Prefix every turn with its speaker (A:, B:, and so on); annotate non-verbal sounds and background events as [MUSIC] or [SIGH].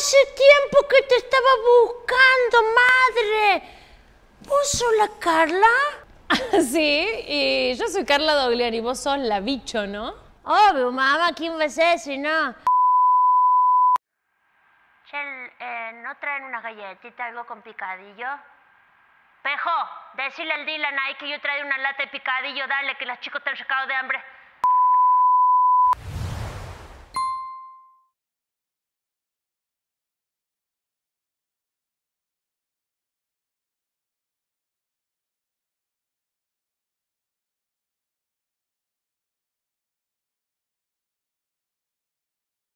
A: Hace tiempo que te estaba buscando,
B: madre. ¿Vos sos la Carla? [LAUGHS] sí, y yo soy Carla y vos sos la bicho, ¿no? Obvio, mamá, ¿quién va a si no?
C: Eh, ¿no traen una galletita, algo con picadillo? Pejo, decirle al Dylan ahí que yo trae una lata de picadillo, dale,
D: que los chicos están sacados de hambre.